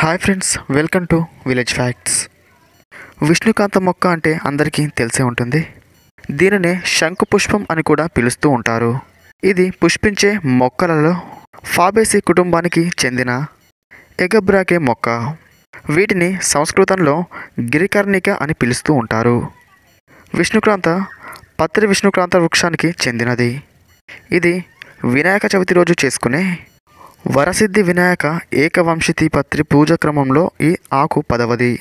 hi friends welcome to village facts విష్ణుకాంత మొక్క అంటే అందరికీ తెలిసే ఉంటుంది దీనినే శంకు పుష్పం అని కూడా పిలుస్తూ ఉంటారు ఇది పుష్పించే మొక్కలలో ఫాబేసి కుటుంబానికి చెందిన ఎగబ్రాకే మొక్క వీటిని సంస్కృతంలో గిరికర్ణిక అని పిలుస్తూ ఉంటారు విష్ణుక్రాంత పత్రి విష్ణుక్రాంత వృక్షానికి చెందినది ఇది వినాయక చవితి రోజు చేసుకునే వరసిద్ధి వినాయక పత్రి పూజ క్రమంలో ఈ ఆకు పదవది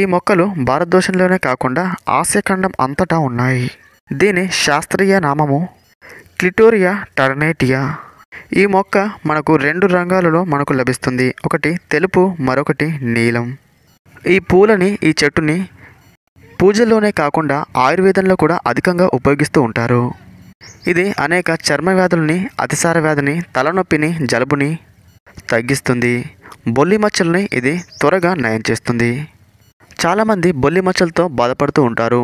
ఈ మొక్కలు భారతదేశంలోనే కాకుండా ఆసియాఖండం అంతటా ఉన్నాయి దీని శాస్త్రీయ నామము క్లిటోరియా టర్నేటియా ఈ మొక్క మనకు రెండు రంగాలలో మనకు లభిస్తుంది ఒకటి తెలుపు మరొకటి నీలం ఈ పూలని ఈ చెట్టుని పూజల్లోనే కాకుండా ఆయుర్వేదంలో కూడా అధికంగా ఉపయోగిస్తూ ఉంటారు ఇది అనేక చర్మ వ్యాధులని అతిసార వ్యాధిని తలనొప్పిని జలుబుని తగ్గిస్తుంది బొల్లి మచ్చల్ని ఇది త్వరగా నయం చేస్తుంది చాలామంది బొల్లి మచ్చలతో బాధపడుతూ ఉంటారు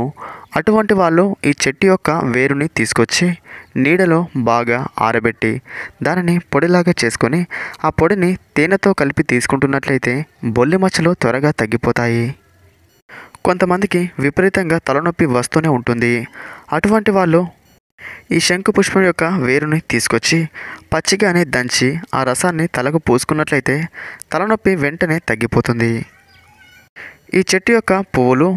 అటువంటి వాళ్ళు ఈ చెట్టు యొక్క వేరుని తీసుకొచ్చి నీడలో బాగా ఆరబెట్టి దానిని పొడిలాగా చేసుకొని ఆ పొడిని తేనెతో కలిపి తీసుకుంటున్నట్లయితే బొల్లి మచ్చలు త్వరగా తగ్గిపోతాయి కొంతమందికి విపరీతంగా తలనొప్పి వస్తూనే ఉంటుంది అటువంటి వాళ్ళు ఈ శంకు పుష్పం యొక్క వేరుని తీసుకొచ్చి పచ్చిగానే దంచి ఆ రసాన్ని తలకు పూసుకున్నట్లయితే తలనొప్పి వెంటనే తగ్గిపోతుంది ఈ చెట్టు యొక్క పువ్వులు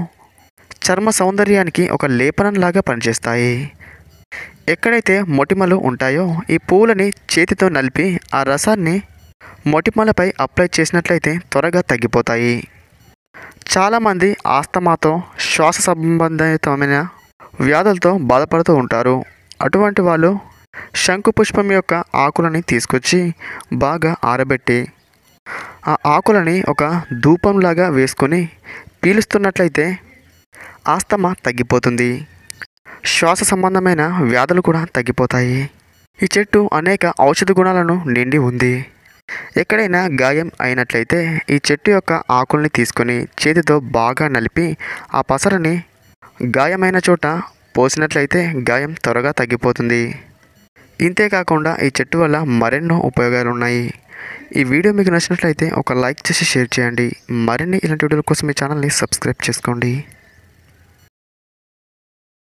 చర్మ సౌందర్యానికి ఒక లేపనంలాగా పనిచేస్తాయి ఎక్కడైతే మొటిమలు ఉంటాయో ఈ పువ్వులని చేతితో నలిపి ఆ రసాన్ని మొటిమలపై అప్లై చేసినట్లయితే త్వరగా తగ్గిపోతాయి చాలామంది ఆస్తమాతో శ్వాస సంబంధితమైన వ్యాధులతో బాధపడుతూ ఉంటారు అటువంటి వాళ్ళు శంకు పుష్పం యొక్క ఆకులని తీసుకొచ్చి బాగా ఆరబెట్టి ఆ ఆకులని ఒక ధూపంలాగా వేసుకొని పీలుస్తున్నట్లయితే ఆస్తమ తగ్గిపోతుంది శ్వాస సంబంధమైన వ్యాధులు కూడా తగ్గిపోతాయి ఈ చెట్టు అనేక ఔషధ గుణాలను నిండి ఉంది ఎక్కడైనా గాయం అయినట్లయితే ఈ చెట్టు యొక్క ఆకుల్ని తీసుకొని చేతితో బాగా నలిపి ఆ పసరని గాయమైన చోట పోసినట్లయితే గాయం త్వరగా తగ్గిపోతుంది ఇంతేకాకుండా ఈ చెట్టు వల్ల మరెన్నో ఉపయోగాలు ఉన్నాయి ఈ వీడియో మీకు నచ్చినట్లయితే ఒక లైక్ చేసి షేర్ చేయండి మరిన్ని ఇలాంటి వీడియోల కోసం మీ ఛానల్ని సబ్స్క్రైబ్ చేసుకోండి